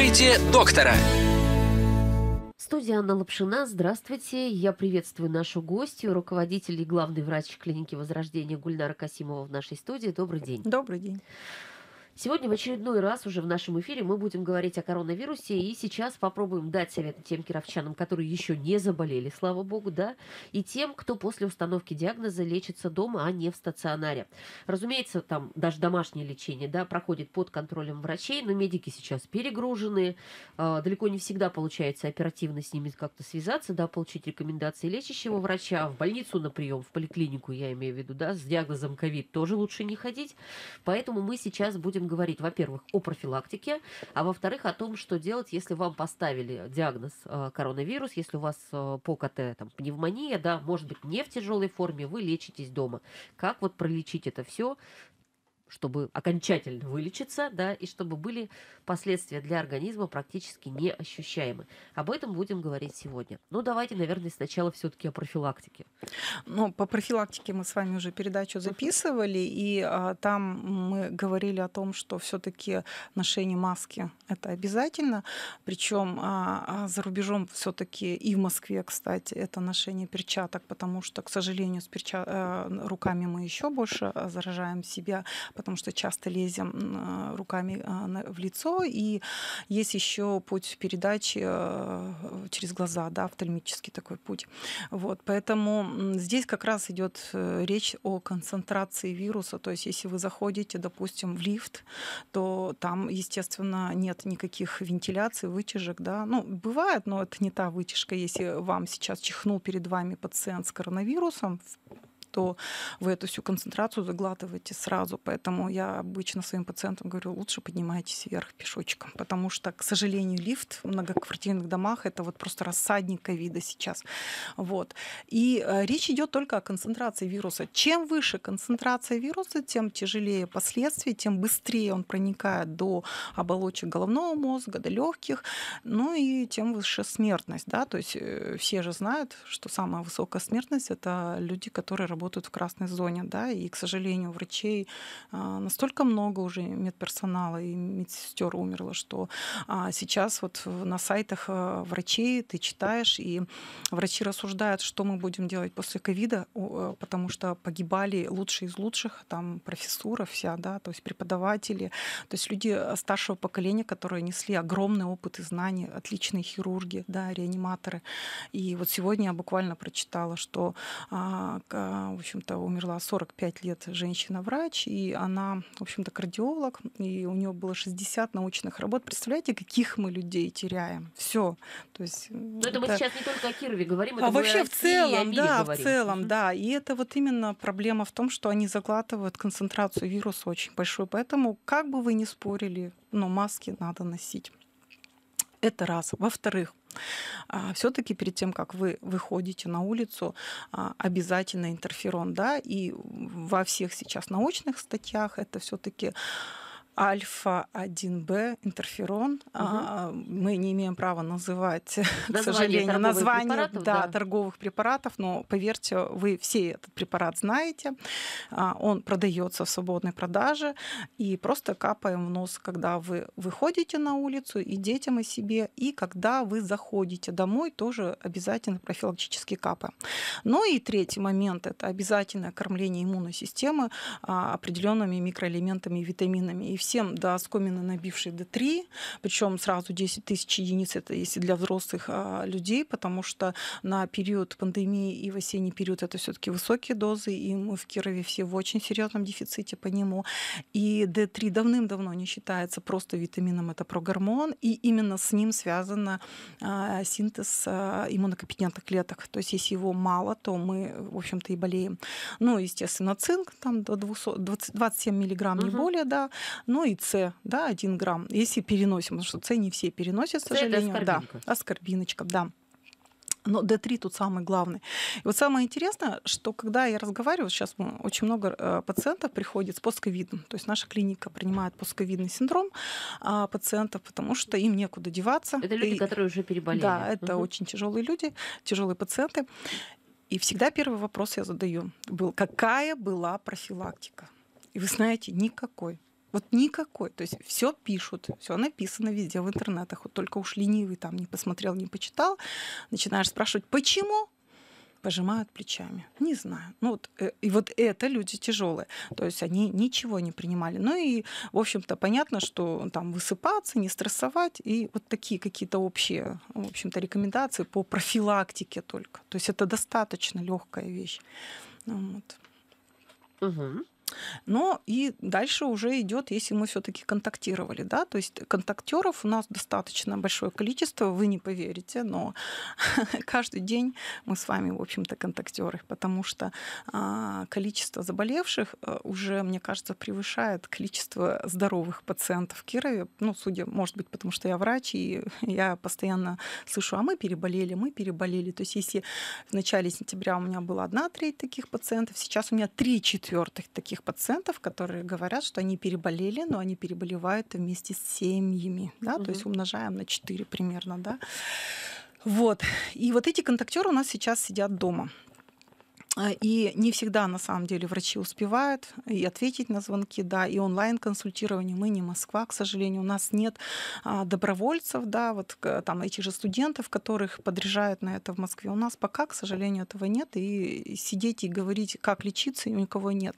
«Слушайте доктора». Студия Анна Лапшина. Здравствуйте. Я приветствую нашу гостью, руководитель и главный врач клиники Возрождения Гульнара Касимова в нашей студии. Добрый день. Добрый день. Сегодня в очередной раз уже в нашем эфире мы будем говорить о коронавирусе, и сейчас попробуем дать совет тем кировчанам, которые еще не заболели, слава богу, да, и тем, кто после установки диагноза лечится дома, а не в стационаре. Разумеется, там даже домашнее лечение, да, проходит под контролем врачей, но медики сейчас перегружены, а, далеко не всегда получается оперативно с ними как-то связаться, да, получить рекомендации лечащего врача, в больницу на прием, в поликлинику, я имею в виду, да, с диагнозом ковид тоже лучше не ходить, поэтому мы сейчас будем будем говорить, во-первых, о профилактике, а во-вторых, о том, что делать, если вам поставили диагноз э, коронавирус, если у вас э, по КТ там, пневмония, да, может быть, не в тяжелой форме, вы лечитесь дома. Как вот пролечить это все, чтобы окончательно вылечиться, да, и чтобы были последствия для организма практически неощущаемы. Об этом будем говорить сегодня. Ну, давайте, наверное, сначала все-таки о профилактике. Ну, по профилактике мы с вами уже передачу записывали, и а, там мы говорили о том, что все-таки ношение маски это обязательно. Причем а, а за рубежом все-таки и в Москве, кстати, это ношение перчаток, потому что, к сожалению, с перча... Э, руками мы еще больше а, заражаем себя потому что часто лезем а, руками а, в лицо. И есть еще путь передачи а, через глаза, да, офтальмический такой путь. Вот, поэтому здесь как раз идет э, речь о концентрации вируса. То есть, если вы заходите, допустим, в лифт, то там, естественно, нет никаких вентиляций, вытяжек, да. Ну, бывает, но это не та вытяжка. Если вам сейчас чихнул перед вами пациент с коронавирусом, что вы эту всю концентрацию заглатываете сразу. Поэтому я обычно своим пациентам говорю, лучше поднимайтесь вверх пешочком, потому что, к сожалению, лифт в многоквартирных домах это вот просто рассадник ковида сейчас. Вот. И э, речь идет только о концентрации вируса. Чем выше концентрация вируса, тем тяжелее последствия, тем быстрее он проникает до оболочек головного мозга, до легких, ну и тем выше смертность. Да? То есть э, все же знают, что самая высокая смертность это люди, которые работают работают в красной зоне, да, и, к сожалению, врачей а, настолько много уже медперсонала и медсестер умерло, что а, сейчас вот на сайтах а, врачей ты читаешь, и врачи рассуждают, что мы будем делать после ковида, потому что погибали лучшие из лучших, там профессура вся, да, то есть преподаватели, то есть люди старшего поколения, которые несли огромный опыт и знания, отличные хирурги, да, реаниматоры. И вот сегодня я буквально прочитала, что в общем-то, умерла 45 лет женщина-врач, и она, в общем-то, кардиолог, и у нее было 60 научных работ. Представляете, каких мы людей теряем? Все. То есть, Но ну, это, это мы сейчас не только о Кирове говорим, это а вообще в целом, да, говорим. в целом, да. И это вот именно проблема в том, что они заглатывают концентрацию вируса очень большую, поэтому как бы вы ни спорили, но маски надо носить. Это раз. Во-вторых, а все-таки перед тем, как вы выходите на улицу, а, обязательно интерферон, да, и во всех сейчас научных статьях это все-таки альфа-1б интерферон. Угу. мы не имеем права называть, название к сожалению, название препаратов, да, да. торговых препаратов, но поверьте, вы все этот препарат знаете. А, он продается в свободной продаже и просто капаем в нос, когда вы выходите на улицу и детям и себе, и когда вы заходите домой, тоже обязательно профилактически капаем. Ну и третий момент – это обязательное кормление иммунной системы определенными микроэлементами и витаминами. И все совсем до оскомина набивший D3, причем сразу 10 тысяч единиц, это если для взрослых а, людей, потому что на период пандемии и в осенний период это все-таки высокие дозы, и мы в Кирове все в очень серьезном дефиците по нему. И D3 давным-давно не считается просто витамином, это прогормон, и именно с ним связан а, синтез а, иммунокомпетентных клеток. То есть если его мало, то мы, в общем-то, и болеем. Ну, естественно, цинк там до 200, 20, 27 миллиграмм, угу. не более, да. Ну и С, да, 1 грамм, если переносим, потому что С не все переносят, к сожалению. Это да, а аскорбиночка, да. Но D3 тут самый главный. И вот самое интересное, что когда я разговариваю, сейчас очень много э, пациентов приходит с плосковидным, то есть наша клиника принимает плосковидный синдром а, пациентов, потому что им некуда деваться. Это люди, и, которые уже переболели. Да, это угу. очень тяжелые люди, тяжелые пациенты. И всегда первый вопрос я задаю был, какая была профилактика? И вы знаете, никакой. Вот никакой. То есть все пишут, все написано везде в интернетах. Вот только уж ленивый там не посмотрел, не почитал. Начинаешь спрашивать, почему? пожимают плечами. Не знаю. Ну вот, э, и вот это люди тяжелые. То есть они ничего не принимали. Ну и, в общем-то, понятно, что там высыпаться, не стрессовать. И вот такие какие-то общие, в общем-то, рекомендации по профилактике только. То есть это достаточно легкая вещь. Вот. Угу. Но и дальше уже идет, если мы все-таки контактировали, да, то есть контактеров у нас достаточно большое количество, вы не поверите, но каждый день мы с вами, в общем-то, контактеры, потому что а, количество заболевших э, уже, мне кажется, превышает количество здоровых пациентов в Кирове. Ну, судя, может быть, потому что я врач, и я постоянно слышу, а мы переболели, мы переболели. То есть если в начале сентября у меня была одна треть таких пациентов, сейчас у меня три четвертых таких тех пациентов, которые говорят, что они переболели, но они переболевают вместе с семьями, да, угу. то есть умножаем на 4 примерно, да. Вот. И вот эти контактеры у нас сейчас сидят дома. А, и не всегда, на самом деле, врачи успевают и ответить на звонки, да, и онлайн-консультирование. Мы не Москва, к сожалению, у нас нет а, добровольцев, да, вот там этих же студентов, которых подряжают на это в Москве. У нас пока, к сожалению, этого нет, и сидеть и говорить, как лечиться, у никого нет.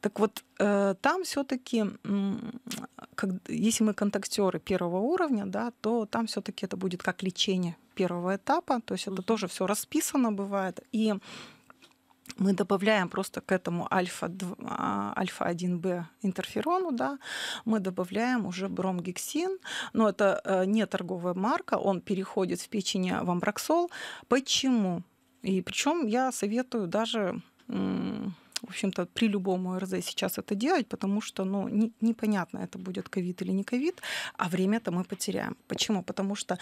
Так вот, э, там все-таки, если мы контактеры первого уровня, да, то там все-таки это будет как лечение первого этапа, то есть это тоже все расписано бывает. И мы добавляем просто к этому альфа а, альфа альфа-1b интерферону, да, мы добавляем уже бромгексин, но это э, не торговая марка, он переходит в печени в амброксол. Почему? И причем я советую даже в общем-то, при любом ОРЗ сейчас это делать, потому что, ну, не, непонятно, это будет ковид или не ковид, а время-то мы потеряем. Почему? Потому что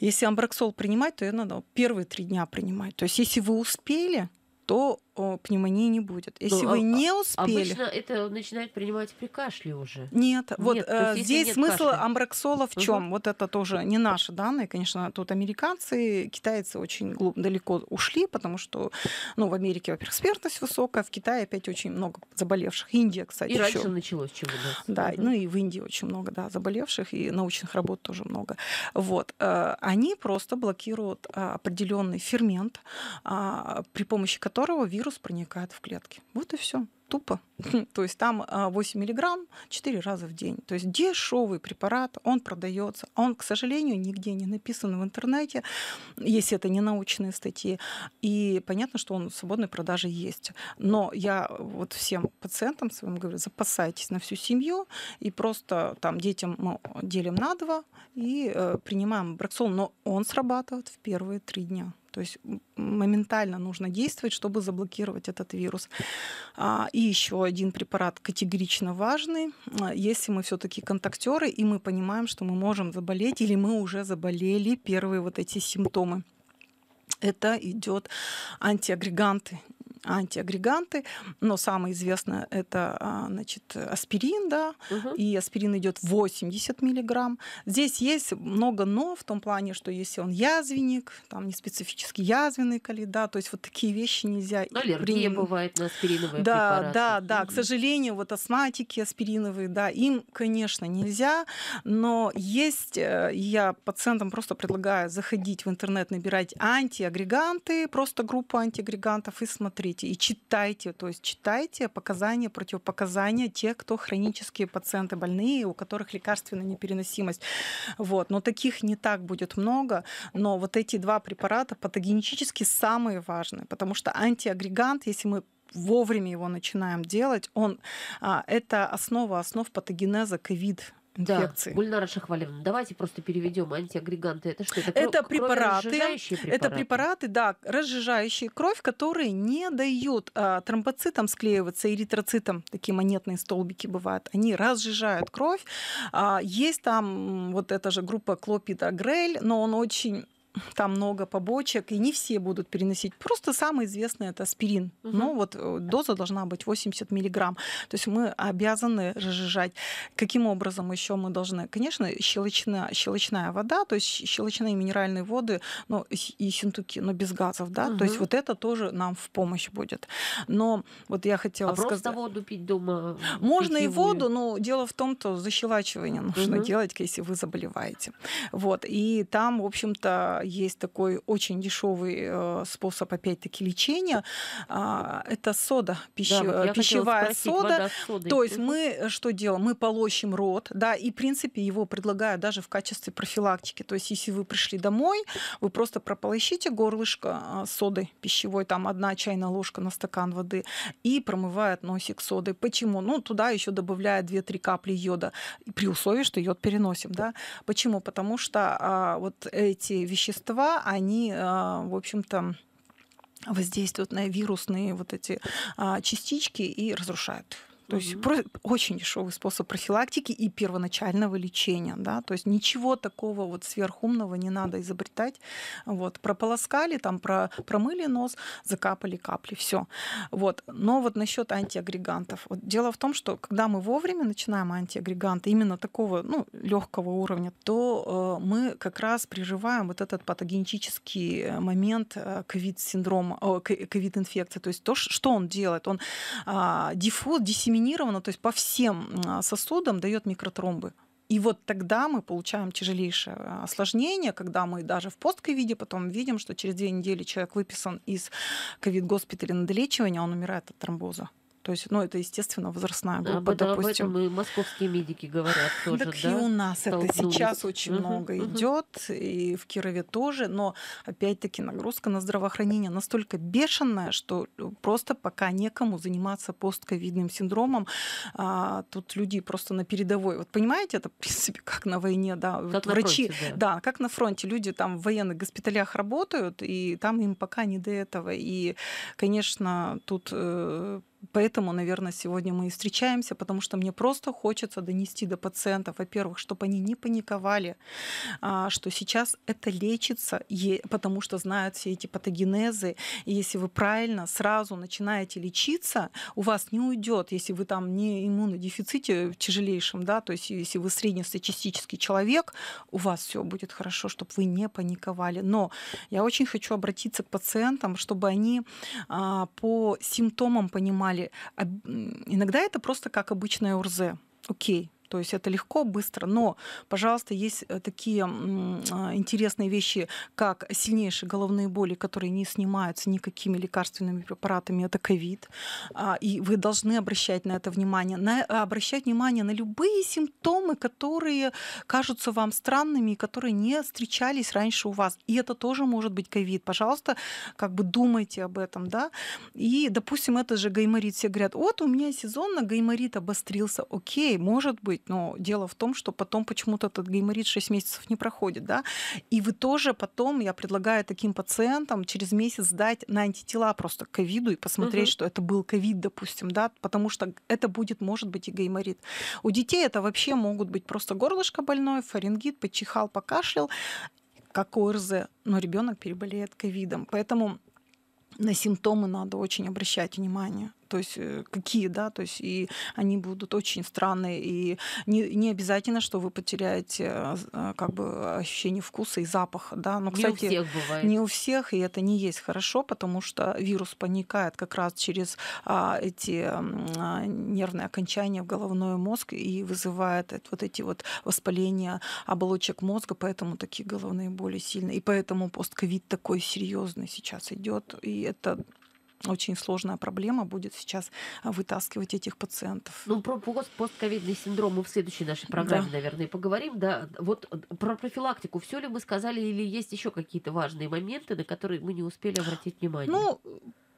если амброксол принимать, то ее надо ну, ну, первые три дня принимать. То есть если вы успели, то о, пневмонии не будет. Если ну, вы а, а, не успели... Обычно это начинает принимать при кашле уже. Нет, нет вот э, здесь нет смысл кашля. амброксола в чем? Угу. Вот это тоже не наши данные, конечно, тут американцы, китайцы очень глуб, далеко ушли, потому что ну, в Америке, во-первых, смертность высокая, в Китае опять очень много заболевших. Индия, кстати, И раньше еще. началось чего Да, угу. ну и в Индии очень много да, заболевших, и научных работ тоже много. Вот. Э, они просто блокируют э, определенный фермент, э, при помощи которого вирус вирус проникает в клетки. Вот и все. Тупо. То есть там 8 а, миллиграмм 4 раза в день. То есть дешевый препарат, он продается. Он, к сожалению, нигде не написан в интернете, если это не научные статьи. И понятно, что он в свободной продаже есть. Но я вот всем пациентам своим говорю, запасайтесь на всю семью и просто там детям мы делим на два и э, принимаем браксон. Но он срабатывает в первые три дня. То есть моментально нужно действовать, чтобы заблокировать этот вирус. А, и еще один препарат категорично важный. А, если мы все-таки контактеры, и мы понимаем, что мы можем заболеть, или мы уже заболели первые вот эти симптомы это идет антиагреганты, антиагреганты, но самое известное это а, значит, аспирин, да, угу. и аспирин идет 80 миллиграмм. Здесь есть много но в том плане, что если он язвенник, там не неспецифически язвенный коли, да, то есть вот такие вещи нельзя. Но ну, аллергия принимать. бывает на аспириновые да, препараты. Да, да, угу. к сожалению, вот астматики аспириновые, да, им, конечно, нельзя, но есть, э, я пациентам просто предлагаю заходить в интернет, набирать антиагреганты, просто группу антиагрегантов и смотреть смотрите и читайте, то есть читайте показания, противопоказания тех, кто хронические пациенты больные, у которых лекарственная непереносимость. Вот. Но таких не так будет много, но вот эти два препарата патогенетически самые важные, потому что антиагрегант, если мы вовремя его начинаем делать, он, а, это основа основ патогенеза ковид да. инфекции. Гульнара Шахвалевна, давайте просто переведем антиагреганты. Это что? Это, это кровь, препараты, препараты. Это препараты, да, разжижающие кровь, которые не дают а, тромбоцитам склеиваться, эритроцитам, такие монетные столбики бывают, они разжижают кровь. А, есть там вот эта же группа клопидогрель, но он очень там много побочек, и не все будут переносить. Просто самый известный это аспирин. Угу. Ну вот э, доза должна быть 80 миллиграмм. То есть мы обязаны разжижать. Каким образом еще мы должны? Конечно, щелочная, щелочная вода, то есть щелочные минеральные воды ну, и синтуки, но без газов. Да? Угу. То есть вот это тоже нам в помощь будет. Но вот я хотела а сказать... просто воду пить дома? Э, Можно питьевую. и воду, но дело в том, что защелачивание нужно угу. делать, если вы заболеваете. Вот. И там, в общем-то, есть такой очень дешевый э, способ, опять-таки, лечения. А, это сода, пище... да, вот э, пищевая спросить, сода. соды. То есть мы э, что делаем? Мы полощем рот, да, и, в принципе, его предлагают даже в качестве профилактики. То есть если вы пришли домой, вы просто прополощите горлышко соды пищевой, там одна чайная ложка на стакан воды, и промывает носик соды. Почему? Ну, туда еще добавляют 2-3 капли йода, при условии, что йод переносим, да. Почему? Потому что а, вот эти вещества, вещества, они, а, в общем-то, воздействуют на вирусные вот эти а, частички и разрушают их. То есть просто очень дешевый способ профилактики и первоначального лечения, да, то есть ничего такого вот сверхумного не надо изобретать. Вот прополоскали, там про промыли нос, закапали капли, все. Вот. Но вот насчет антиагрегантов. Вот дело в том, что когда мы вовремя начинаем антиагреганты именно такого ну легкого уровня, то э, мы как раз приживаем вот этот патогенетический момент э, ковид синдрома, ковид инфекции. То есть то, что он делает, он э, а, диффуз, диссеминирует диссеминировано, то есть по всем а, сосудам дает микротромбы. И вот тогда мы получаем тяжелейшее а, осложнение, когда мы даже в постковиде потом видим, что через две недели человек выписан из ковид-госпиталя на долечивание, а он умирает от тромбоза. То есть, ну, это, естественно, возрастная группа, об этом, допустим. Об этом и московские медики говорят тоже, Так да? и у нас это сейчас очень угу, много угу. идет, и в Кирове тоже, но, опять-таки, нагрузка на здравоохранение настолько бешеная, что э, просто пока некому заниматься постковидным синдромом, а, тут люди просто на передовой. Вот понимаете, это, в принципе, как на войне, да. Как вот на врачи, фронте, да. да, как на фронте. Люди там в военных госпиталях работают, и там им пока не до этого. И, конечно, тут э, Поэтому, наверное, сегодня мы и встречаемся, потому что мне просто хочется донести до пациентов, во-первых, чтобы они не паниковали, а, что сейчас это лечится, потому что знают все эти патогенезы. И если вы правильно сразу начинаете лечиться, у вас не уйдет, если вы там не иммунодефиците в тяжелейшем, да, то есть если вы среднестатистический человек, у вас все будет хорошо, чтобы вы не паниковали. Но я очень хочу обратиться к пациентам, чтобы они а, по симптомам понимали, принимали. А, иногда это просто как обычное УРЗ. Окей, то есть это легко, быстро, но, пожалуйста, есть э, такие а, интересные вещи, как сильнейшие головные боли, которые не снимаются никакими лекарственными препаратами, это ковид. А, и вы должны обращать на это внимание, на, обращать внимание на любые симптомы, которые кажутся вам странными и которые не встречались раньше у вас. И это тоже может быть ковид. Пожалуйста, как бы думайте об этом, да. И, допустим, это же гайморит. Все говорят, вот у меня сезонно гайморит обострился. Окей, может быть, быть, но дело в том, что потом почему-то этот гайморит 6 месяцев не проходит, да, и вы тоже потом, я предлагаю таким пациентам через месяц сдать на антитела просто к ковиду и посмотреть, угу. что это был ковид, допустим, да, потому что это будет, может быть, и гайморит. У детей это вообще могут быть просто горлышко больное, фарингит, почихал, покашлял, как ОРЗ, но ребенок переболеет ковидом. Поэтому на симптомы надо очень обращать внимание то есть э, какие, да, то есть и они будут очень странные, и не, не обязательно, что вы потеряете э, как бы ощущение вкуса и запаха, да, но, кстати, не у всех бывает. Не у всех, и это не есть хорошо, потому что вирус паникает как раз через а, эти а, нервные окончания в головной мозг и вызывает вот эти вот воспаления оболочек мозга, поэтому такие головные боли сильные, и поэтому постковид такой серьезный сейчас идет, и это очень сложная проблема будет сейчас а, вытаскивать этих пациентов. Ну, про постковидный синдром мы в следующей нашей программе, да. наверное, поговорим. Да, вот э, про профилактику. Все ли мы сказали, или есть еще какие-то важные моменты, на которые мы не успели обратить внимание? Ну,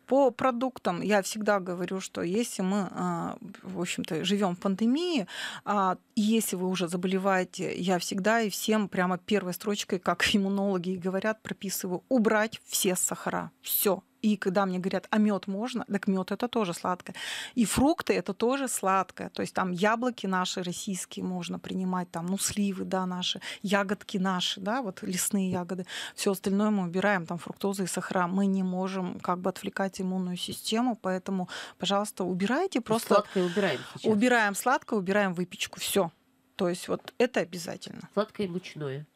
по продуктам я всегда говорю, что если мы, а, в общем-то, живем в пандемии, и а, если вы уже заболеваете, я всегда и всем прямо первой строчкой, как иммунологи говорят, прописываю убрать все сахара. Все, и когда мне говорят, а мед можно, так мед это тоже сладкое. И фрукты это тоже сладкое. То есть там яблоки наши российские можно принимать, там, ну, сливы, да, наши, ягодки наши, да, вот лесные ягоды. Все остальное мы убираем, там, фруктозы и сахара. Мы не можем как бы отвлекать иммунную систему, поэтому, пожалуйста, убирайте просто... Сладкое убираем сейчас. Убираем сладкое, убираем выпечку, все. То есть вот это обязательно. Сладкое и мучное.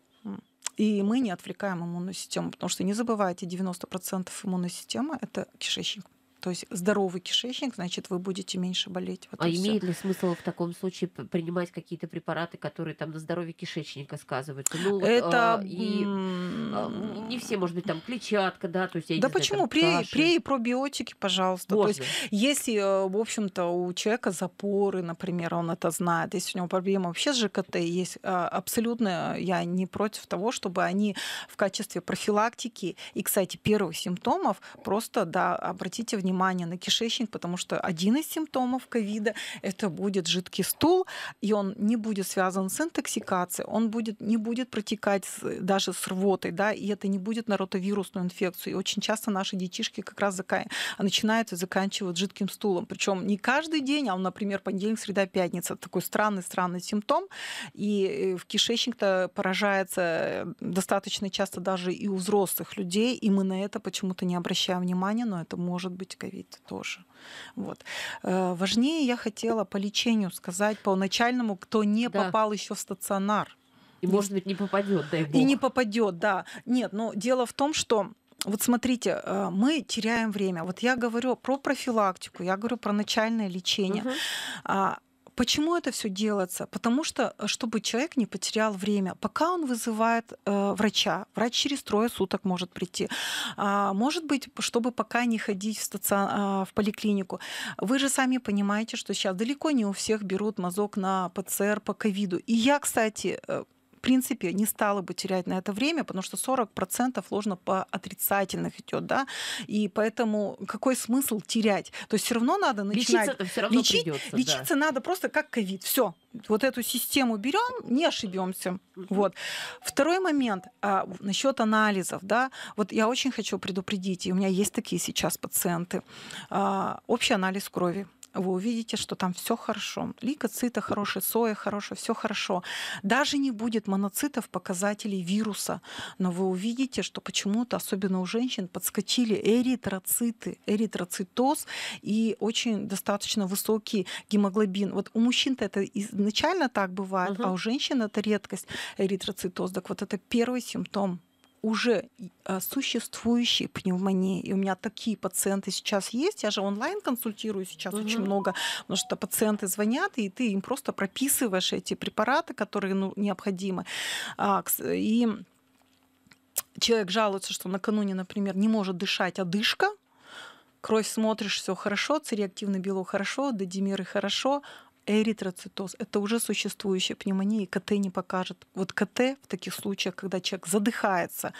И мы не отвлекаем иммунную систему, потому что не забывайте, 90% иммунной системы — это кишечник. То есть здоровый кишечник, значит, вы будете меньше болеть. Вот а имеет ли смысл в таком случае принимать какие-то препараты, которые там на здоровье кишечника сказываются? Ну, Это а, и а, не все, может быть, там клетчатка, да, то есть. Я да не почему? Знаю, пре, пре и пробиотики, пожалуйста. Можно. То есть, если, э, в общем-то, у человека запоры, например, он это знает, если у него проблема вообще с ЖКТ, есть а, абсолютно э, я не против того, чтобы они в качестве профилактики и, кстати, первых симптомов просто, да, обратите внимание внимание на кишечник, потому что один из симптомов ковида это будет жидкий стул, и он не будет связан с интоксикацией, он будет, не будет протекать с, даже с рвотой, да, и это не будет на ротовирусную инфекцию. И очень часто наши детишки как раз закан... начинают и заканчивают жидким стулом. Причем не каждый день, а, например, понедельник, среда, пятница. Такой странный-странный симптом. И э, в кишечник-то поражается э, достаточно часто даже и у взрослых людей, и мы на это почему-то не обращаем внимания, но это может быть ковид тоже. Вот. Э, важнее я хотела по лечению сказать, по начальному, кто не да. попал еще в стационар. И, не... может быть, не попадет, дай бог. И не попадет, да. Нет, но дело в том, что вот смотрите, э, мы теряем время. Вот я говорю про профилактику, я говорю про начальное лечение. Угу. Почему это все делается? Потому что, э, чтобы человек не потерял время, пока он вызывает э, врача, врач через трое суток может прийти, а, может быть, чтобы пока не ходить в, стацион... А, в поликлинику. Вы же сами понимаете, что сейчас далеко не у всех берут мазок на ПЦР по ковиду. И я, кстати, э, в принципе, не стала бы терять на это время, потому что 40% ложно по отрицательных идет, да, и поэтому какой смысл терять? То есть все равно надо начинать... лечиться все равно Лечить, придется, Лечиться да. надо просто как ковид, все. Вот эту систему берем, не ошибемся. Вот. Второй момент а, насчет анализов, да, вот я очень хочу предупредить, и у меня есть такие сейчас пациенты, а, общий анализ крови вы увидите, что там все хорошо. Лейкоциты хорошие, соя хорошая, все хорошо. Даже не будет моноцитов, показателей вируса, но вы увидите, что почему-то, особенно у женщин, подскочили эритроциты, эритроцитоз и очень достаточно высокий гемоглобин. Вот у мужчин-то это изначально так бывает, угу. а у женщин это редкость эритроцитоз. Так вот это первый симптом уже а, существующей пневмонии. И у меня такие пациенты сейчас есть. Я же онлайн консультирую сейчас угу. очень много, потому что пациенты звонят, и ты им просто прописываешь эти препараты, которые ну, необходимы. А, и человек жалуется, что накануне, например, не может дышать одышка, а кровь смотришь, все хорошо, цирреактивный белок хорошо, додимеры хорошо, эритроцитоз. Это уже существующая пневмония, и КТ не покажет. Вот КТ в таких случаях, когда человек задыхается,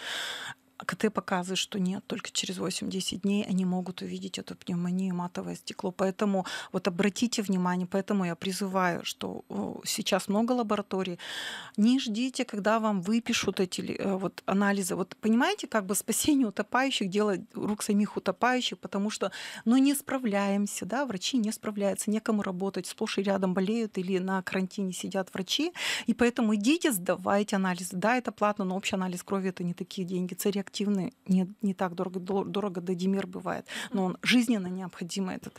КТ показывает, что нет, только через 8-10 дней они могут увидеть эту пневмонию, матовое стекло. Поэтому вот обратите внимание, поэтому я призываю, что сейчас много лабораторий. Не ждите, когда вам выпишут эти э, вот анализы. Вот понимаете, как бы спасение утопающих дело рук самих утопающих, потому что ну, не справляемся, да, врачи не справляются, некому работать, сплошь и рядом болеют или на карантине сидят врачи, и поэтому идите, сдавайте анализы. Да, это платно, но общий анализ крови это не такие деньги. Церек активный, не, не так дорого, дорого Дедимир бывает, но он жизненно необходима эта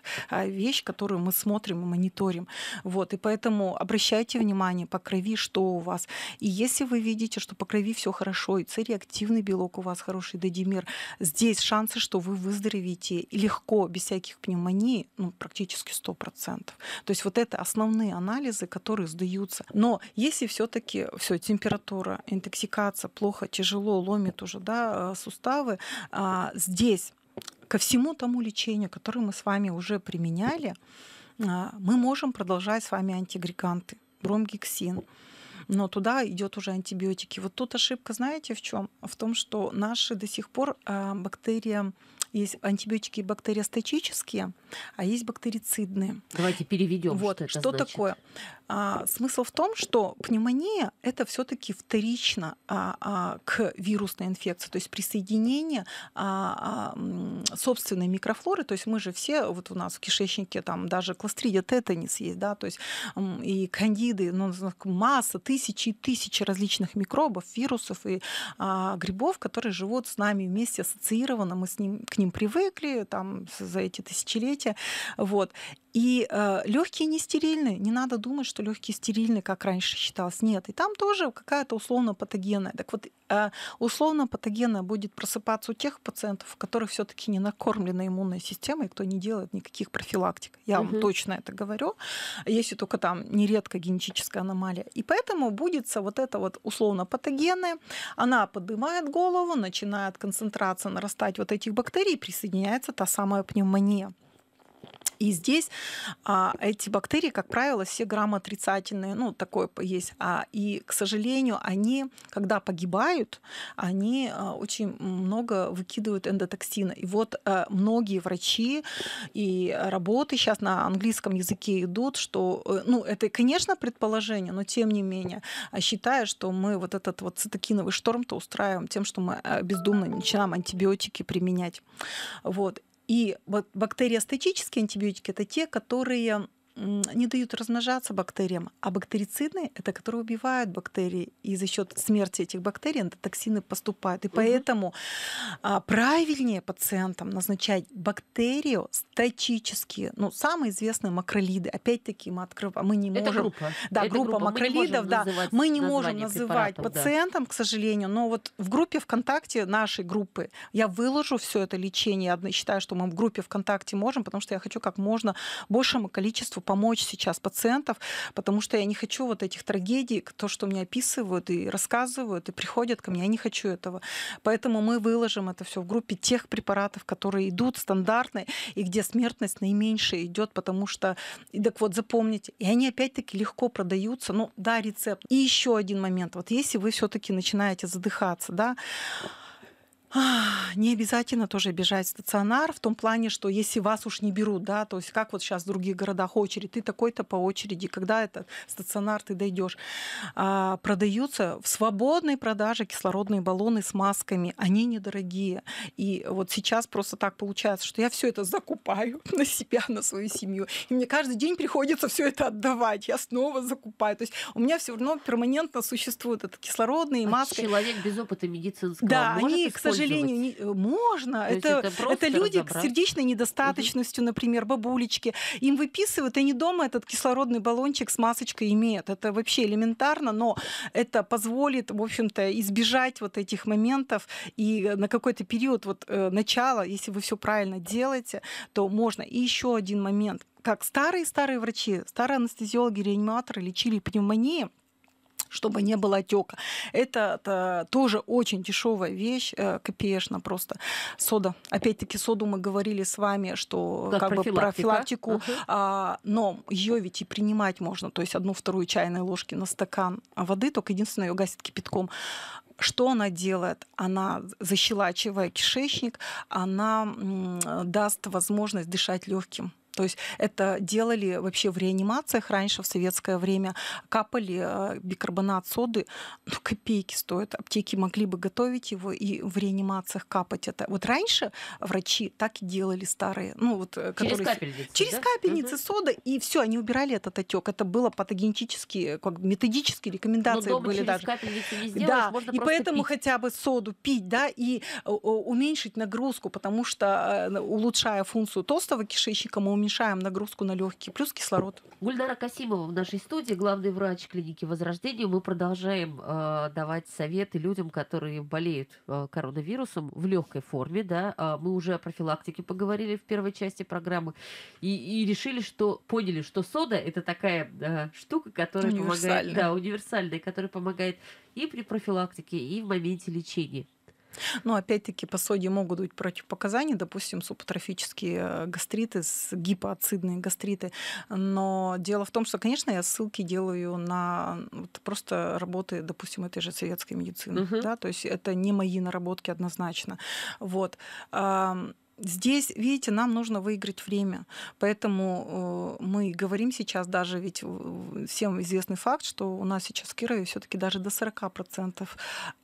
вещь, которую мы смотрим и мониторим. Вот, и поэтому обращайте внимание по крови, что у вас. И если вы видите, что по крови все хорошо, и цереактивный белок у вас хороший, Дедимир, здесь шансы, что вы выздоровеете легко, без всяких пневмоний, ну, практически 100%. То есть вот это основные анализы, которые сдаются. Но если все-таки все температура, интоксикация, плохо, тяжело, ломит уже, да, Э, суставы, а, здесь ко всему тому лечению, которое мы с вами уже применяли, а, мы можем продолжать с вами антигриганты, бромгексин, но туда идет уже антибиотики. Вот тут ошибка, знаете, в чем? В том, что наши до сих пор а, бактерия есть антибиотики бактериостатические, а есть бактерицидные. Давайте переведем. Вот что, это что такое? А, смысл в том, что пневмония это все-таки вторично а, а, к вирусной инфекции, то есть присоединение а, а, собственной микрофлоры. То есть мы же все вот у нас в кишечнике там даже кластридия тетанис есть, да, то есть и кандиды, ну масса тысячи и тысячи различных микробов, вирусов и а, грибов, которые живут с нами вместе ассоциированно, мы с ним к ним привыкли там, за эти тысячелетия. Вот. И э, легкие не стерильные, Не надо думать, что легкие стерильные, как раньше считалось. Нет. И там тоже какая-то условно патогенная. Так вот, а условно патогена будет просыпаться у тех пациентов, у которых все-таки не накормлена иммунной системой, кто не делает никаких профилактик. Я угу. вам точно это говорю, если только там нередко генетическая аномалия. И поэтому будет вот это вот условно патогенная, она поднимает голову, начинает концентрация нарастать вот этих бактерий, присоединяется та самая пневмония. И здесь а, эти бактерии, как правило, все грамотрицательные, ну, такое есть. А, и, к сожалению, они, когда погибают, они а, очень много выкидывают эндотоксина. И вот а, многие врачи и работы сейчас на английском языке идут, что, э, ну, это, конечно, предположение, но тем не менее, а, считая, что мы вот этот вот цитокиновый шторм-то устраиваем тем, что мы э, бездумно начинаем антибиотики применять. Вот. И вот бактериостатические антибиотики – это те, которые не дают размножаться бактериям, а бактерицидные — это которые убивают бактерии, и за счет смерти этих бактерий токсины поступают. И угу. поэтому а, правильнее пациентам назначать бактерию статические, ну, самые известные макролиды. Опять-таки мы открываем, мы не это можем... Группа. Да, это группа, группа макролидов, мы да. Мы не можем называть пациентам, да. к сожалению, но вот в группе ВКонтакте нашей группы я выложу все это лечение. Я считаю, что мы в группе ВКонтакте можем, потому что я хочу как можно большему количеству помочь сейчас пациентов, потому что я не хочу вот этих трагедий, то, что мне описывают и рассказывают, и приходят ко мне, я не хочу этого. Поэтому мы выложим это все в группе тех препаратов, которые идут стандартные, и где смертность наименьшая идет, потому что, и так вот, запомните, и они опять-таки легко продаются, ну да, рецепт. И еще один момент, вот если вы все-таки начинаете задыхаться, да, не обязательно тоже бежать в стационар в том плане, что если вас уж не берут, да, то есть как вот сейчас в других городах очередь, ты такой-то по очереди, когда этот стационар ты дойдешь. А, продаются в свободной продаже кислородные баллоны с масками, они недорогие. И вот сейчас просто так получается, что я все это закупаю на себя, на свою семью. И мне каждый день приходится все это отдавать. Я снова закупаю. То есть у меня все равно перманентно существует этот кислородный а маска. Человек без опыта медицинского да, может они, к сожалению, сожалению, не, э, можно. это, это, это люди с сердечной недостаточностью, угу. например, бабулечки. Им выписывают, и они дома этот кислородный баллончик с масочкой имеют. Это вообще элементарно, но это позволит, в общем-то, избежать вот этих моментов. И э, на какой-то период вот э, начала, если вы все правильно делаете, то можно. И еще один момент. Как старые-старые врачи, старые анестезиологи, реаниматоры лечили пневмонии – чтобы не было отека. Это, это тоже очень дешевая вещь, э, копеечно просто. Сода. Опять-таки, соду мы говорили с вами, что как, как бы профилактику, uh-huh. а, но ее ведь и принимать можно, то есть одну-вторую чайной ложки на стакан воды, только единственное, ее гасит кипятком. Что она делает? Она, защелачивает кишечник, она даст возможность дышать легким. То есть это делали вообще в реанимациях раньше, в советское время, капали э, бикарбонат соды, ну, копейки стоят, аптеки могли бы готовить его и в реанимациях капать это. Вот раньше врачи так и делали старые, ну вот э, через которые... капельницы, через да? капельницы угу. соды и все, они убирали этот отек. Это было патогенетические, как методические ну, рекомендации Но были через даже. Капельницы не сделаешь, да, можно и поэтому пить. хотя бы соду пить, да, и э, уменьшить нагрузку, потому что улучшая функцию толстого кишечника, мы уменьшаем нагрузку на легкие, плюс кислород. Гульдара Касимова в нашей студии, главный врач клиники Возрождения. Мы продолжаем э, давать советы людям, которые болеют э, коронавирусом в легкой форме. Да? Э, мы уже о профилактике поговорили в первой части программы и, и решили, что поняли, что сода это такая э, штука, которая помогает, да, универсальная, которая помогает и при профилактике, и в моменте лечения. Но опять-таки по соде могут быть противопоказания, допустим, субтрофические э, гастриты, гипоацидные гастриты. Но дело в том, что, конечно, я ссылки делаю на вот просто работы, допустим, этой же советской медицины. Угу. Да? То есть это не мои наработки однозначно. Вот. Здесь, видите, нам нужно выиграть время. Поэтому э, мы говорим сейчас даже, ведь э, всем известный факт, что у нас сейчас в Кирове все таки даже до 40%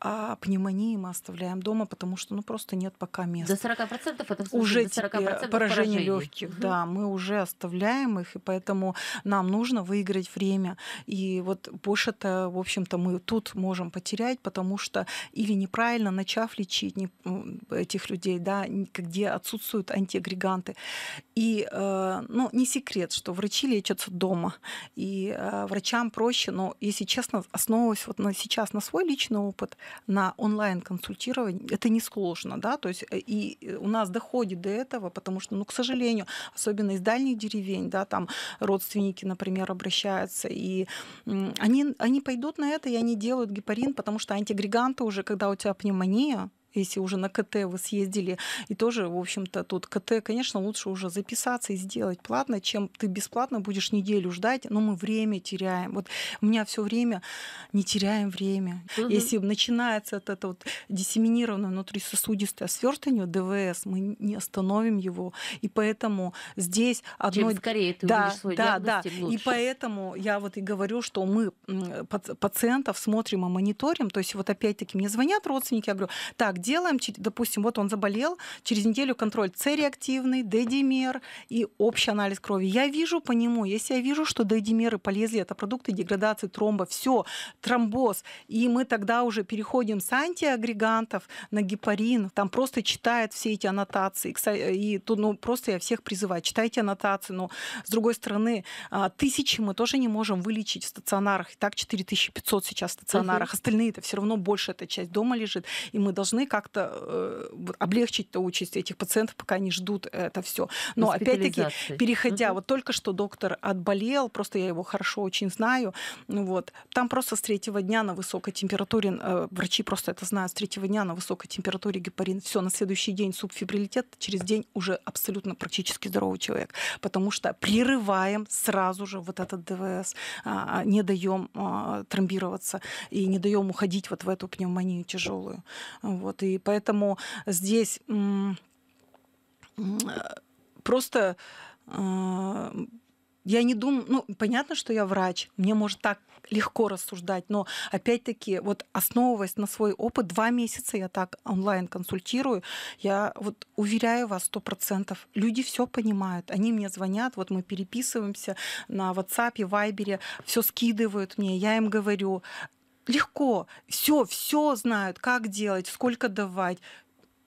а, пневмонии мы оставляем дома, потому что ну, просто нет пока места. До 40% это уже до 40% поражение, поражение легких. Угу. Да, мы уже оставляем их, и поэтому нам нужно выиграть время. И вот больше-то, в общем-то, мы тут можем потерять, потому что или неправильно начав лечить не этих людей, да, где отсутствует отсутствуют антиагреганты. И э, ну, не секрет, что врачи лечатся дома, и э, врачам проще, но, если честно, основываясь вот на, сейчас на свой личный опыт, на онлайн-консультирование, это несложно, да, то есть э, и у нас доходит до этого, потому что, ну, к сожалению, особенно из дальних деревень, да, там родственники, например, обращаются, и они, они пойдут на это, и они делают гепарин, потому что антиагреганты уже, когда у тебя пневмония, если уже на КТ вы съездили, и тоже, в общем-то, тут КТ, конечно, лучше уже записаться и сделать платно, чем ты бесплатно будешь неделю ждать, но мы время теряем. Вот у меня все время не теряем время. Угу. Если начинается это, это вот диссеминированное внутрисосудистое свертывание ДВС, мы не остановим его, и поэтому здесь одно... Чем скорее ты да, свой да, да. Лучше. И поэтому я вот и говорю, что мы пациентов смотрим и мониторим, то есть вот опять-таки мне звонят родственники, я говорю, так, делаем, допустим, вот он заболел, через неделю контроль С-реактивный, D-димер и общий анализ крови. Я вижу по нему, если я вижу, что D-димеры полезли, это продукты деградации тромба, все, тромбоз, и мы тогда уже переходим с антиагрегантов на гепарин, там просто читает все эти аннотации, и тут, ну, просто я всех призываю, читайте аннотации, но с другой стороны, а, тысячи мы тоже не можем вылечить в стационарах, и так 4500 сейчас в стационарах, остальные это все равно больше эта часть дома лежит, и мы должны как-то э, облегчить то участь этих пациентов, пока они ждут это все. Но опять-таки, переходя, угу. вот только что доктор отболел, просто я его хорошо очень знаю, ну вот, там просто с третьего дня на высокой температуре, э, врачи просто это знают, с третьего дня на высокой температуре гепарин, все, на следующий день субфибрилитет, через день уже абсолютно практически здоровый человек, потому что прерываем сразу же вот этот ДВС, э, не даем э, а, тромбироваться и не даем уходить вот в эту пневмонию тяжелую. Вот. Вот, и поэтому здесь просто а, я не думаю, ну, понятно, что я врач, мне может так легко рассуждать, но опять-таки, вот основываясь на свой опыт, два месяца я так онлайн консультирую, я вот уверяю вас сто процентов, люди все понимают, они мне звонят, вот мы переписываемся на WhatsApp, Viber, все скидывают мне, я им говорю, легко. Все, все знают, как делать, сколько давать.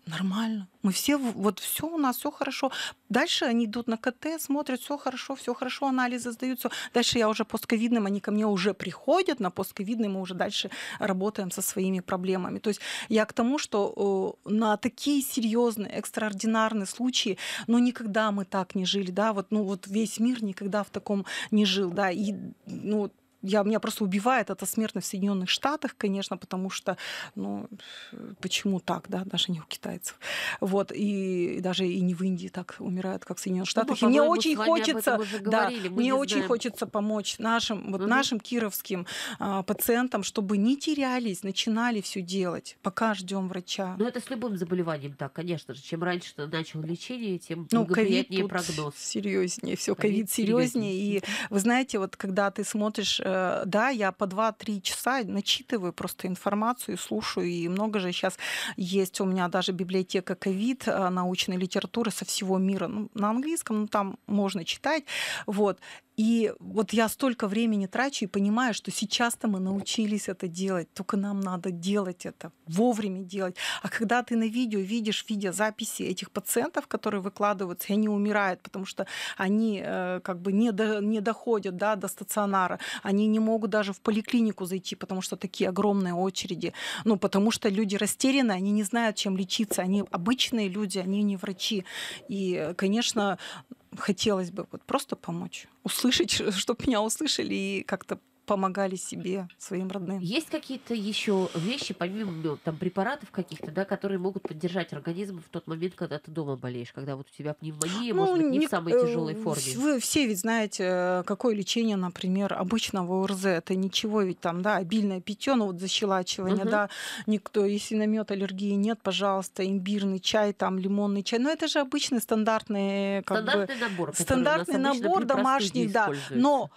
Нормально. Мы все, вот все у нас, все хорошо. Дальше они идут на КТ, смотрят, все хорошо, все хорошо, анализы сдаются. Дальше я уже постковидным, они ко мне уже приходят, на постковидный мы уже дальше работаем со своими проблемами. То есть я к тому, что э, на такие серьезные, экстраординарные случаи, ну никогда мы так не жили, да, вот, ну вот весь мир никогда в таком не жил, да, и ну, я, меня просто убивает эта смертность в Соединенных Штатах, конечно, потому что, ну, почему так, да, даже не у китайцев. Вот, и даже и не в Индии так умирают, как в Соединенных Штатах. Ну, и мне очень хочется, да, мне очень знаем. хочется помочь нашим, вот угу. нашим кировским а, пациентам, чтобы не терялись, начинали все делать, пока ждем врача. Ну, это с любым заболеванием так, конечно же. Чем раньше ты начал лечение, тем ну, благоприятнее прогноз. серьезнее, все, ковид серьезнее. И вы знаете, вот когда ты смотришь э, Э, да, я по 2-3 часа начитываю просто информацию, слушаю, и много же сейчас есть у меня даже библиотека ковид э, научной литературы со всего мира ну, на английском, ну там можно читать, вот. И вот я столько времени трачу и понимаю, что сейчас-то мы научились это делать, только нам надо делать это, вовремя делать. А когда ты на видео видишь видеозаписи этих пациентов, которые выкладываются, и они умирают, потому что они э, как бы не, до, не доходят да, до стационара, они не могут даже в поликлинику зайти, потому что такие огромные очереди. Ну, потому что люди растеряны, они не знают, чем лечиться. Они обычные люди, они не врачи. И, конечно, хотелось бы вот просто помочь, услышать, чтобы меня услышали и как-то помогали себе, своим родным. Есть какие-то еще вещи, помимо там, препаратов каких-то, да, которые могут поддержать организм в тот момент, когда ты дома болеешь, когда вот у тебя пневмония, ну, может быть, не, не в самой тяжелой э, форме? Вы все ведь знаете, э, какое лечение, например, обычного ОРЗ. Это ничего ведь там, да, обильное питье, ну вот защелачивание, угу. да, никто, если на намет аллергии нет, пожалуйста, имбирный чай, там, лимонный чай. Но это же обычный стандартный, как стандартный бы, набор, стандартный набор домашний, да. Но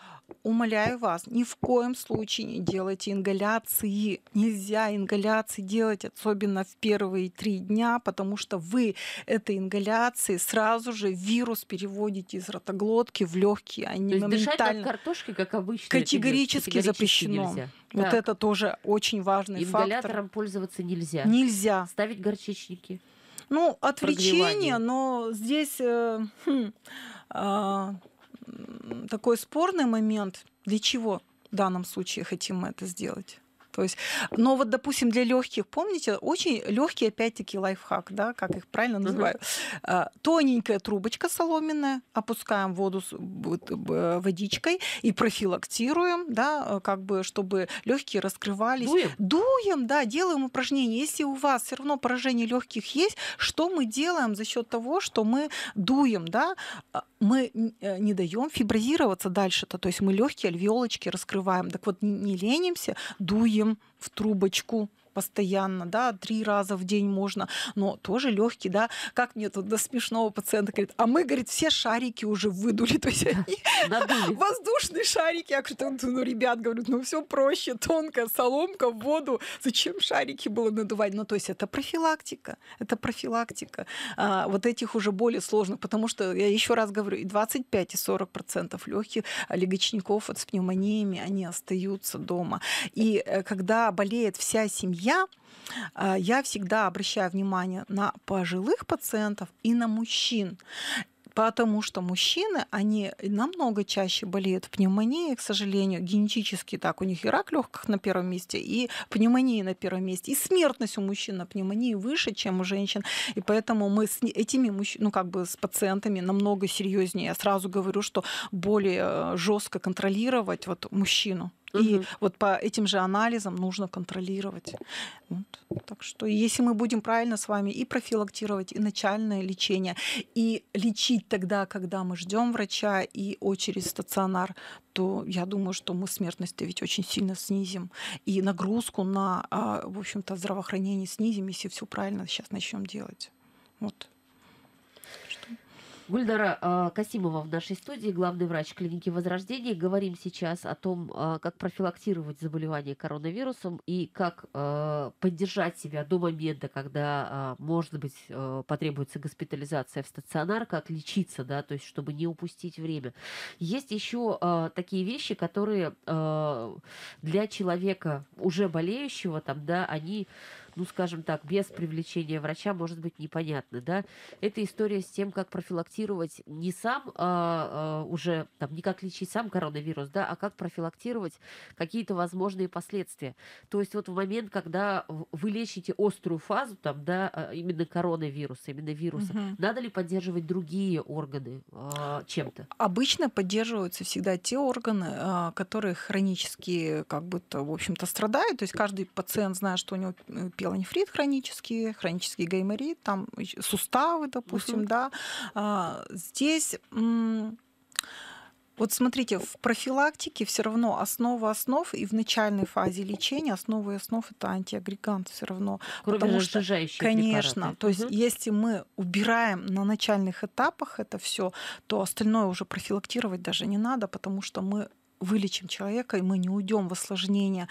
умоляю вас, ни в коем случае не делайте ингаляции. Нельзя ингаляции делать, особенно в первые три дня, потому что вы этой ингаляции сразу же вирус переводите из ротоглотки в легкие. Они То моментально... дышать от картошки, как обычно, категорически, категорически запрещено. Нельзя. Вот так. это тоже очень важный Ингалятором фактор. Ингалятором пользоваться нельзя. Нельзя. Ставить горчичники. Ну, отвлечение, но здесь... Э, хм, э, такой спорный момент, для чего в данном случае хотим мы это сделать. То есть, но вот, допустим, для легких, помните, очень легкий, опять-таки, лайфхак, да, как их правильно называют. А, тоненькая трубочка соломенная, опускаем воду с водичкой и профилактируем, да, как бы, чтобы легкие раскрывались. Дуем? Дуем, да, делаем упражнения. Если у вас все равно поражение легких есть, что мы делаем за счет того, что мы дуем, да, а, мы э, не даем фиброзироваться дальше-то, то есть мы легкие альвеолочки раскрываем. Так вот, не ленимся, дуем в трубочку – постоянно, да, три раза в день можно, но тоже легкий, да. Как мне тут до смешного пациента говорит, а мы, говорит, все шарики уже выдули, то есть они воздушные шарики. Я говорю, ну, ну ребят, говорю, ну все проще, тонкая соломка в воду, зачем шарики было надувать? Ну, то есть это профилактика, это профилактика. А, вот этих уже более сложных, потому что, я еще раз говорю, и 25, и 40 процентов легких легочников вот с пневмониями, они остаются дома. И э, когда болеет вся семья, я, э, я всегда обращаю внимание на пожилых пациентов и на мужчин потому что мужчины, они намного чаще болеют пневмонией, к сожалению, генетически так, у них и рак легких на первом месте, и пневмония на первом месте, и смертность у мужчин на пневмонии выше, чем у женщин, и поэтому мы с этими мужчинами, ну как бы с пациентами намного серьезнее, я сразу говорю, что более э, жестко контролировать вот мужчину. И вот по этим же анализам нужно контролировать. Вот. Так что если мы будем правильно с вами и профилактировать, и начальное лечение, и лечить тогда, когда мы ждем врача, и очередь стационар, то я думаю, что мы смертность ведь очень сильно снизим. И нагрузку на, а, в общем-то, здравоохранение снизим, если все правильно сейчас начнем делать. Вот. Гульдара а, Касимова в нашей студии, главный врач клиники Возрождения. Говорим сейчас о том, а, как профилактировать заболевание коронавирусом и как а, поддержать себя до момента, когда, может быть, потребуется госпитализация в стационар, как лечиться, да, то есть чтобы не упустить время. Есть еще такие вещи, которые для человека уже болеющего, там, да, они ну, скажем так, без привлечения врача, может быть, непонятно, да. Это история с тем, как профилактировать не сам а, а, уже, там, не как лечить сам коронавирус, да, а как профилактировать какие-то возможные последствия. То есть вот в момент, когда вы лечите острую фазу, там, да, а, именно коронавируса, именно вируса, угу. надо ли поддерживать другие органы а, чем-то? Обычно поддерживаются всегда те органы, а, которые хронически как бы, в общем-то, страдают. То есть каждый пациент знает, что у него э, пилонефрит хронический, хронический гайморит, там суставы, допустим, угу. да. А, здесь вот смотрите, в профилактике все равно основа основ и в начальной фазе лечения основа и основ это антиагрегант все равно. Кроме потому что, конечно, препараты. то есть угу. если мы убираем на начальных этапах это все, то остальное уже профилактировать даже не надо, потому что мы вылечим человека, и мы не уйдем в осложнение.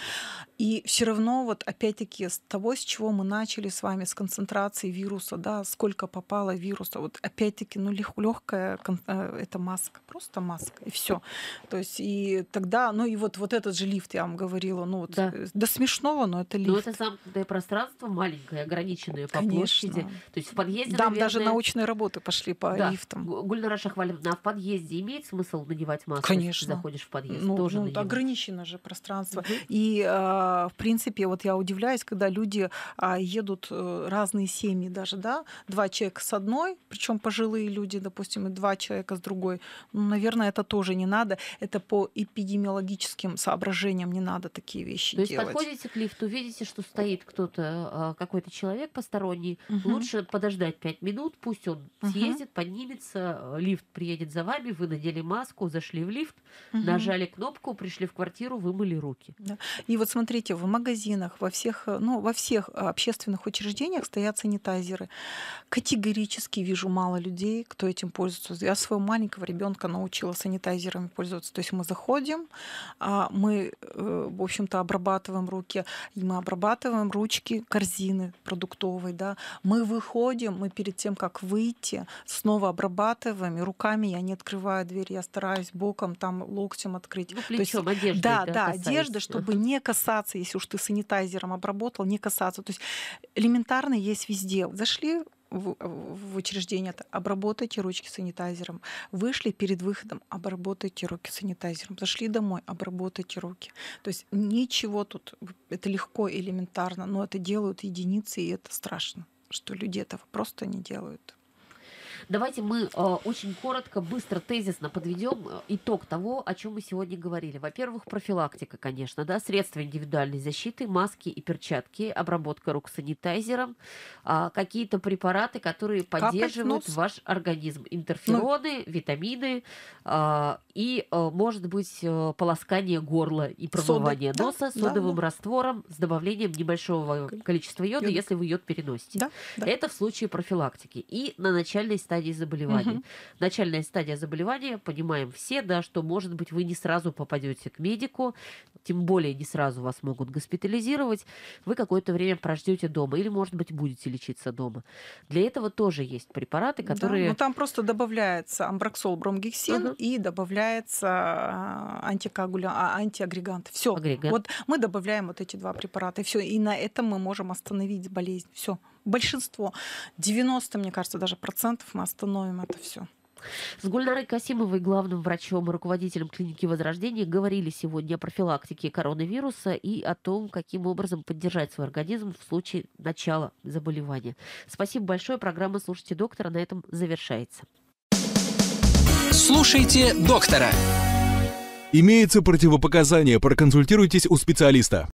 И все равно, вот опять-таки, с того, с чего мы начали с вами, с концентрации вируса, да, сколько попало вируса, вот опять-таки, ну, легкая, э, это маска, просто маска, и все. То есть, и тогда, ну, и вот, вот этот же лифт, я вам говорила, ну, вот, да. Э, до смешного, но это ну, лифт. Но это замкнутое пространство маленькое, ограниченное по Конечно. площади. То есть в подъезде, Там даже научные работы пошли по да. лифтам. Гульнара Шахвалевна, а в подъезде имеет смысл надевать маску, Конечно. если заходишь в подъезд? ну, тоже ну, ограничено же пространство. Угу. И, э, в принципе, вот я удивляюсь, когда люди э, едут э, разные семьи даже, да, два человека с одной, причем пожилые люди, допустим, и два человека с другой. Ну, наверное, это тоже не надо. Это по эпидемиологическим соображениям не надо такие вещи делать. То есть подходите к лифту, видите, что стоит кто-то, а, какой-то человек посторонний, угу. лучше подождать пять минут, пусть он съездит, угу. поднимется, лифт приедет за вами, вы надели маску, зашли в лифт, угу. нажали нажали кнопку, пришли в квартиру, вымыли руки. Да. И вот смотрите, в магазинах, во всех, ну, во всех а, общественных учреждениях стоят санитайзеры. Категорически вижу мало людей, кто этим пользуется. Я своего маленького ребенка научила санитайзерами пользоваться. То есть мы заходим, а, мы, э, в общем-то, обрабатываем руки, и мы обрабатываем ручки корзины продуктовой, да. Мы выходим, мы перед тем, как выйти, снова обрабатываем, и руками я не открываю дверь, я стараюсь боком, там локтем открыть открыть. Ну, плечом, То есть, одежда. Да, да, касается. одежда, чтобы не касаться, если уж ты санитайзером обработал, не касаться. То есть элементарно есть везде. Зашли в, в учреждение, обработайте ручки санитайзером. Вышли перед выходом, обработайте руки санитайзером. Зашли домой, обработайте руки. То есть ничего тут, это легко, элементарно, но это делают единицы, и это страшно, что люди этого просто не делают. Давайте мы э, очень коротко, быстро, тезисно подведем э, итог того, о чем мы сегодня говорили. Во-первых, профилактика, конечно, да, средства индивидуальной защиты, маски и перчатки, обработка рук санитайзером, э, какие-то препараты, которые поддерживают Капать ваш организм, интерфероны, ну... витамины э, и, э, может быть, э, полоскание горла и промывание Сода. носа да, содовым да, раствором с добавлением небольшого количества йода, йода. если вы йод переносите. Да, да. Это в случае профилактики. И на начальной стадии стадии заболевания. Угу. Начальная стадия заболевания, понимаем все, да, что, может быть, вы не сразу попадете к медику, тем более не сразу вас могут госпитализировать, вы какое-то время прождете дома или, может быть, будете лечиться дома. Для этого тоже есть препараты, которые... Да, Ну там просто добавляется амброксол, бромгексин угу. и добавляется а, антикоагуля... а, антиагрегант. Все. Агрегант. Вот мы добавляем вот эти два препарата, и все. И на этом мы можем остановить болезнь. Все большинство, 90, мне кажется, даже процентов мы остановим это все. С Гульнарой Касимовой, главным врачом и руководителем клиники Возрождения, говорили сегодня о профилактике коронавируса и о том, каким образом поддержать свой организм в случае начала заболевания. Спасибо большое. Программа «Слушайте доктора» на этом завершается. «Слушайте доктора». Имеется противопоказание. Проконсультируйтесь у специалиста.